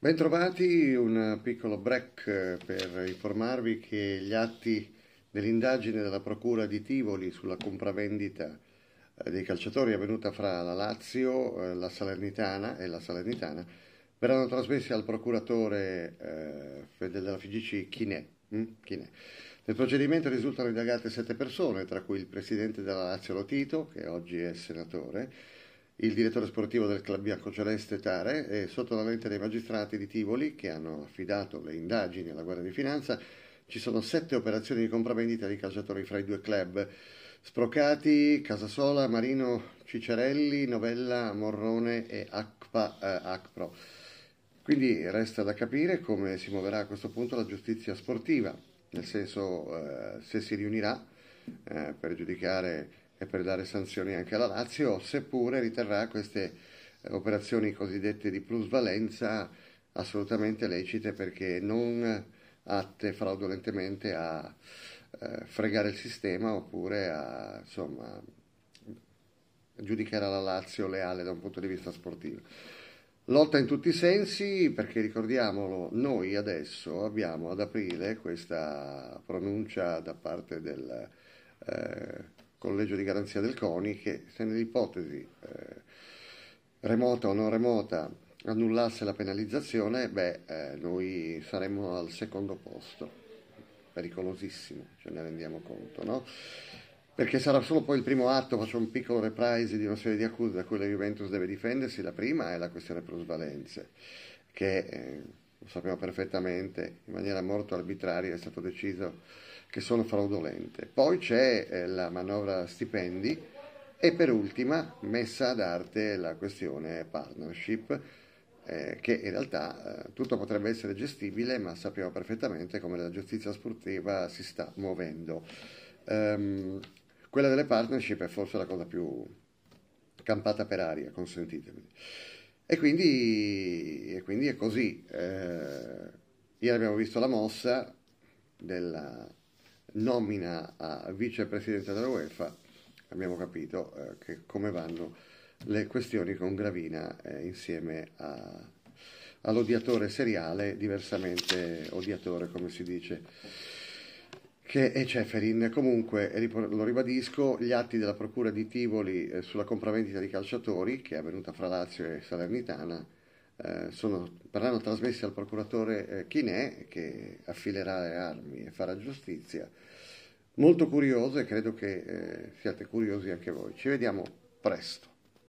Bentrovati, un piccolo break eh, per informarvi che gli atti dell'indagine della Procura di Tivoli sulla compravendita eh, dei calciatori avvenuta fra la Lazio, eh, la Salernitana e la Salernitana verranno trasmessi al procuratore eh, della FGC Chinè. Mm? Chinè. Nel procedimento risultano indagate sette persone, tra cui il presidente della Lazio Lotito, che oggi è senatore, il direttore sportivo del club Bianco Celeste Tare e sotto la lente dei magistrati di Tivoli che hanno affidato le indagini alla Guardia di Finanza. Ci sono sette operazioni di compravendita di calciatori fra i due club. Sprocati, Casasola, Marino, Cicerelli, Novella, Morrone e Acpa, eh, Acpro. Quindi resta da capire come si muoverà a questo punto la giustizia sportiva, nel senso eh, se si riunirà eh, per giudicare e per dare sanzioni anche alla Lazio, seppure riterrà queste eh, operazioni cosiddette di plusvalenza assolutamente lecite perché non atte fraudolentemente a eh, fregare il sistema oppure a insomma, giudicare la Lazio leale da un punto di vista sportivo. Lotta in tutti i sensi perché ricordiamolo, noi adesso abbiamo ad aprile questa pronuncia da parte del... Eh, collegio di garanzia del CONI che se nell'ipotesi eh, remota o non remota annullasse la penalizzazione, beh, eh, noi saremmo al secondo posto, pericolosissimo, ce ne rendiamo conto, no? Perché sarà solo poi il primo atto, faccio un piccolo reprise di una serie di accuse da cui la Juventus deve difendersi, la prima è la questione plusvalenze, che... Eh, lo sappiamo perfettamente, in maniera molto arbitraria è stato deciso che sono fraudolente. Poi c'è eh, la manovra stipendi e per ultima messa ad arte la questione partnership eh, che in realtà eh, tutto potrebbe essere gestibile ma sappiamo perfettamente come la giustizia sportiva si sta muovendo. Ehm, quella delle partnership è forse la cosa più campata per aria, consentitemi. E quindi, e quindi è così. Eh, ieri abbiamo visto la mossa della nomina a vicepresidente della UEFA, abbiamo capito eh, che, come vanno le questioni con Gravina eh, insieme a, all'odiatore seriale, diversamente odiatore come si dice che è Ceferin. Comunque, lo ribadisco, gli atti della Procura di Tivoli eh, sulla compravendita di calciatori, che è avvenuta fra Lazio e Salernitana, eh, sono, verranno trasmessi al procuratore eh, Chinè, che affilerà le armi e farà giustizia. Molto curioso e credo che eh, siate curiosi anche voi. Ci vediamo presto.